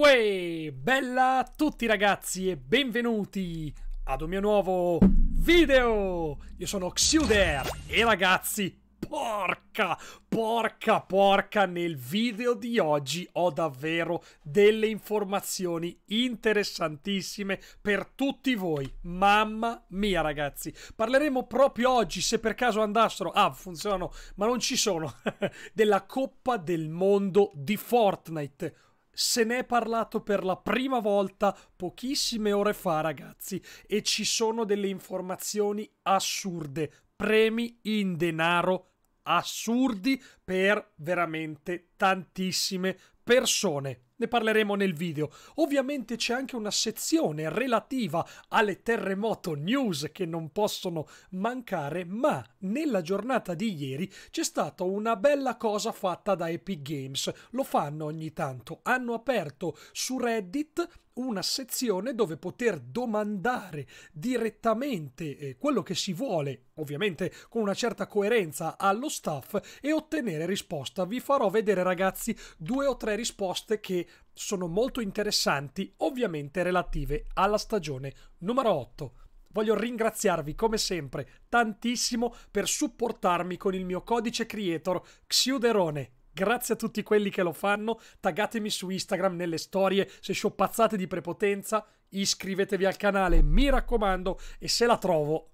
Uè, bella a tutti ragazzi e benvenuti ad un mio nuovo video! Io sono Xuder e ragazzi, porca, porca, porca, nel video di oggi ho davvero delle informazioni interessantissime per tutti voi. Mamma mia ragazzi, parleremo proprio oggi, se per caso andassero, ah funzionano, ma non ci sono, della Coppa del Mondo di Fortnite se ne è parlato per la prima volta pochissime ore fa, ragazzi, e ci sono delle informazioni assurde, premi in denaro assurdi per veramente tantissime persone. Ne parleremo nel video. Ovviamente c'è anche una sezione relativa alle terremoto news che non possono mancare, ma nella giornata di ieri c'è stata una bella cosa fatta da Epic Games. Lo fanno ogni tanto. Hanno aperto su Reddit una sezione dove poter domandare direttamente eh, quello che si vuole, ovviamente con una certa coerenza, allo staff e ottenere risposta. Vi farò vedere ragazzi due o tre risposte che sono molto interessanti, ovviamente relative alla stagione numero 8. Voglio ringraziarvi come sempre tantissimo per supportarmi con il mio codice creator Xiuderone. Grazie a tutti quelli che lo fanno, taggatemi su Instagram nelle storie se scioppazzate di prepotenza, iscrivetevi al canale, mi raccomando, e se la trovo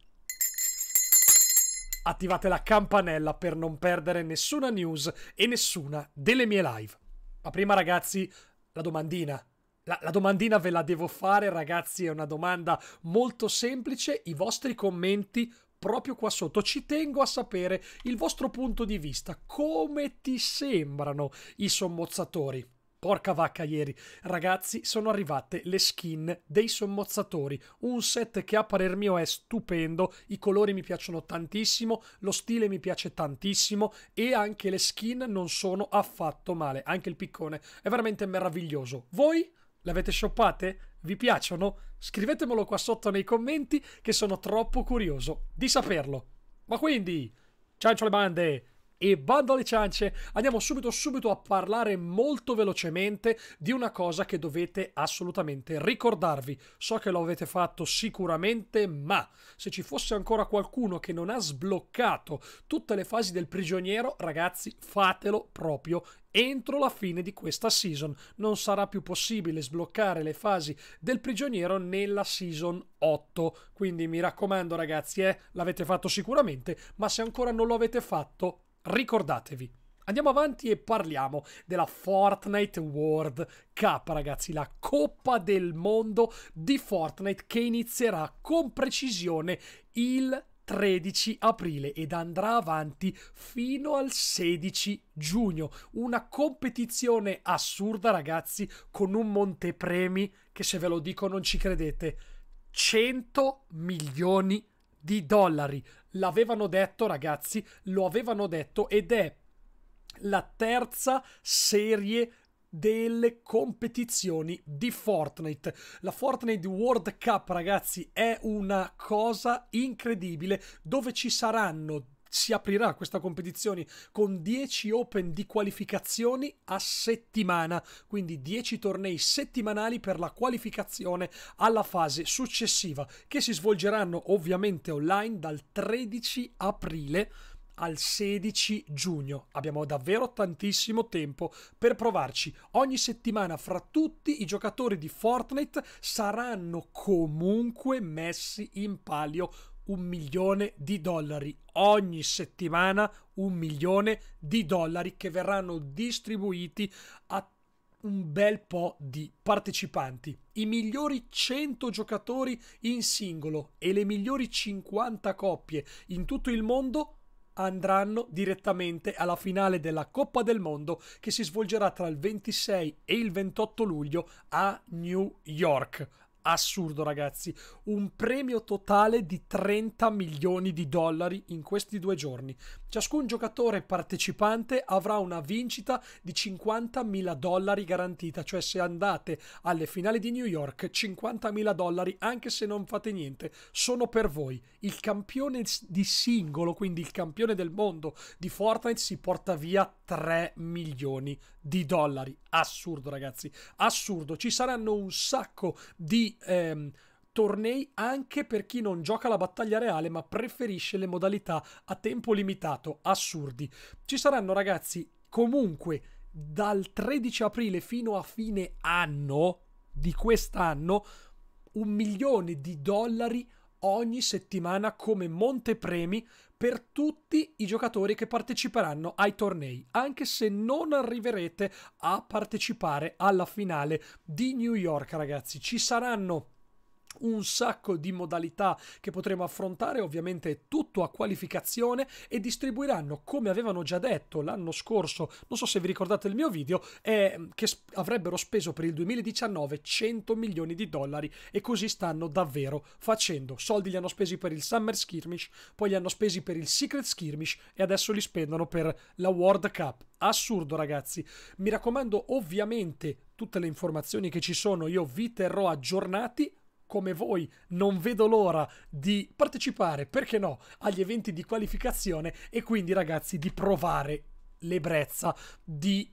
attivate la campanella per non perdere nessuna news e nessuna delle mie live. Ma prima ragazzi, la domandina. La, la, domandina ve la devo fare ragazzi, è una domanda molto semplice, i vostri commenti proprio qua sotto. Ci tengo a sapere il vostro punto di vista, come ti sembrano i sommozzatori? Porca vacca ieri. Ragazzi, sono arrivate le skin dei sommozzatori. Un set che a parer mio è stupendo. I colori mi piacciono tantissimo, lo stile mi piace tantissimo e anche le skin non sono affatto male. Anche il piccone è veramente meraviglioso. Voi? Le avete shoppate? Vi piacciono? Scrivetemelo qua sotto nei commenti che sono troppo curioso di saperlo. Ma quindi, ciancio le bande! E bando alle ciance, andiamo subito subito a parlare molto velocemente di una cosa che dovete assolutamente ricordarvi. So che lo avete fatto sicuramente, ma se ci fosse ancora qualcuno che non ha sbloccato tutte le fasi del prigioniero, ragazzi, fatelo proprio entro la fine di questa season. Non sarà più possibile sbloccare le fasi del prigioniero nella season 8. Quindi mi raccomando ragazzi, eh, l'avete fatto sicuramente, ma se ancora non lo avete fatto, ricordatevi. Andiamo avanti e parliamo della Fortnite World Cup, ragazzi, la Coppa del Mondo di Fortnite che inizierà con precisione il 13 aprile ed andrà avanti fino al 16 giugno. Una competizione assurda, ragazzi, con un montepremi che se ve lo dico non ci credete. 100 milioni di dollari. L'avevano detto, ragazzi, lo avevano detto ed è la terza serie delle competizioni di Fortnite. La Fortnite World Cup, ragazzi, è una cosa incredibile dove ci saranno si aprirà questa competizione con 10 Open di qualificazioni a settimana, quindi 10 tornei settimanali per la qualificazione alla fase successiva che si svolgeranno ovviamente online dal 13 aprile al 16 giugno. Abbiamo davvero tantissimo tempo per provarci. Ogni settimana fra tutti i giocatori di Fortnite saranno comunque messi in palio un milione di dollari ogni settimana, un milione di dollari che verranno distribuiti a un bel po' di partecipanti. I migliori 100 giocatori in singolo e le migliori 50 coppie in tutto il mondo andranno direttamente alla finale della Coppa del Mondo che si svolgerà tra il 26 e il 28 luglio a New York assurdo, ragazzi. Un premio totale di 30 milioni di dollari in questi due giorni. Ciascun giocatore partecipante avrà una vincita di 50.000 dollari garantita, cioè se andate alle finali di New York, 50.000 dollari, anche se non fate niente, sono per voi. Il campione di singolo, quindi il campione del mondo di Fortnite, si porta via 3 milioni di dollari. Assurdo, ragazzi, assurdo. Ci saranno un sacco di ehm, tornei anche per chi non gioca la battaglia reale ma preferisce le modalità a tempo limitato. Assurdi. Ci saranno, ragazzi, comunque dal 13 aprile fino a fine anno di quest'anno un milione di dollari ogni settimana come montepremi per tutti i giocatori che parteciperanno ai tornei, anche se non arriverete a partecipare alla finale di New York, ragazzi. Ci saranno un sacco di modalità che potremo affrontare, ovviamente tutto a qualificazione e distribuiranno, come avevano già detto l'anno scorso, non so se vi ricordate il mio video, eh, che avrebbero speso per il 2019 100 milioni di dollari e così stanno davvero facendo. Soldi li hanno spesi per il Summer Skirmish, poi li hanno spesi per il Secret Skirmish e adesso li spendono per la World Cup. Assurdo ragazzi, mi raccomando ovviamente tutte le informazioni che ci sono, io vi terrò aggiornati come voi non vedo l'ora di partecipare, perché no, agli eventi di qualificazione e quindi ragazzi di provare l'ebbrezza, di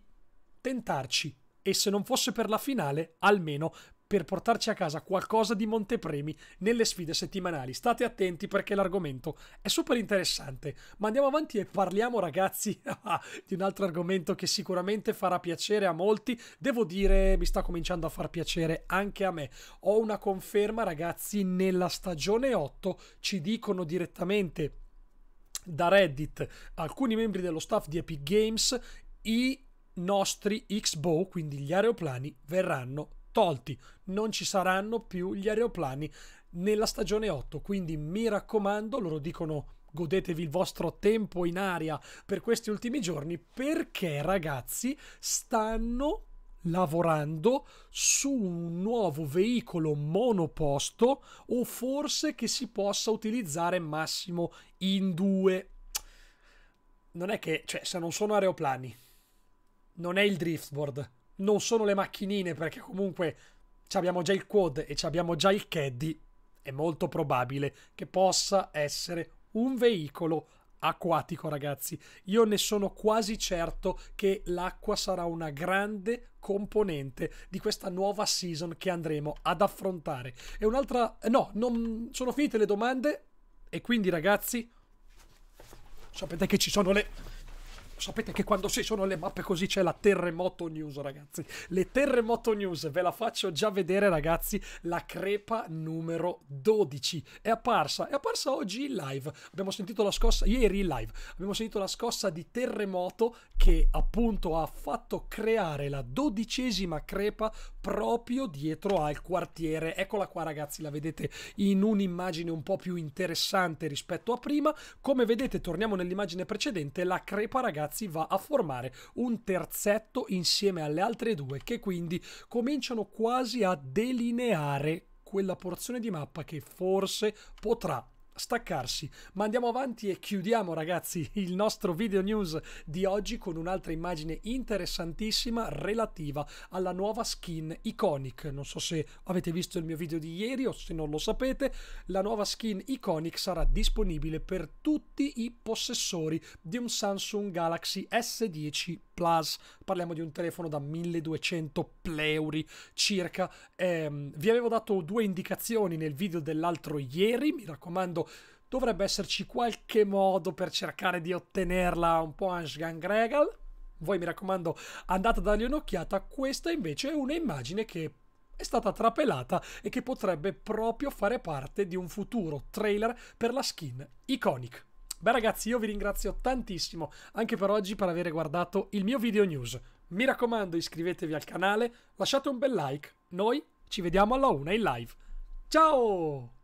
tentarci e se non fosse per la finale, almeno per portarci a casa qualcosa di montepremi nelle sfide settimanali. State attenti perché l'argomento è super interessante. Ma andiamo avanti e parliamo, ragazzi, di un altro argomento che sicuramente farà piacere a molti. Devo dire, mi sta cominciando a far piacere anche a me. Ho una conferma, ragazzi, nella stagione 8 ci dicono direttamente da Reddit alcuni membri dello staff di Epic Games i nostri X-Bow, quindi gli aeroplani, verranno tolti, non ci saranno più gli aeroplani nella stagione 8, quindi mi raccomando, loro dicono godetevi il vostro tempo in aria per questi ultimi giorni perché ragazzi stanno lavorando su un nuovo veicolo monoposto o forse che si possa utilizzare massimo in due. Non è che, cioè, se non sono aeroplani, non è il driftboard, non sono le macchinine perché comunque abbiamo già il quad e abbiamo già il caddy, è molto probabile che possa essere un veicolo acquatico, ragazzi. Io ne sono quasi certo che l'acqua sarà una grande componente di questa nuova season che andremo ad affrontare. E un'altra... Eh, no, non... sono finite le domande e quindi, ragazzi, sapete che ci sono le... Sapete che quando ci sono le mappe così c'è la terremoto news, ragazzi. Le terremoto news, ve la faccio già vedere, ragazzi. La crepa numero 12 è apparsa, è apparsa oggi in live. Abbiamo sentito la scossa, ieri in live, abbiamo sentito la scossa di terremoto che appunto ha fatto creare la dodicesima crepa proprio dietro al quartiere. Eccola qua, ragazzi, la vedete in un'immagine un po' più interessante rispetto a prima. Come vedete, torniamo nell'immagine precedente, la crepa, ragazzi ragazzi va a formare un terzetto insieme alle altre due che quindi cominciano quasi a delineare quella porzione di mappa che forse potrà staccarsi. Ma andiamo avanti e chiudiamo, ragazzi, il nostro video news di oggi con un'altra immagine interessantissima relativa alla nuova skin Iconic. Non so se avete visto il mio video di ieri o se non lo sapete, la nuova skin Iconic sarà disponibile per tutti i possessori di un Samsung Galaxy S10 Plus, parliamo di un telefono da 1200 pleuri circa. Eh, vi avevo dato due indicazioni nel video dell'altro ieri, mi raccomando dovrebbe esserci qualche modo per cercare di ottenerla un po' Ansgangregal. Voi mi raccomando andate a dargli un'occhiata, questa invece è un'immagine che è stata trapelata e che potrebbe proprio fare parte di un futuro trailer per la skin Iconic. Beh ragazzi, io vi ringrazio tantissimo anche per oggi per aver guardato il mio video news. Mi raccomando iscrivetevi al canale, lasciate un bel like. Noi ci vediamo alla una in live. Ciao!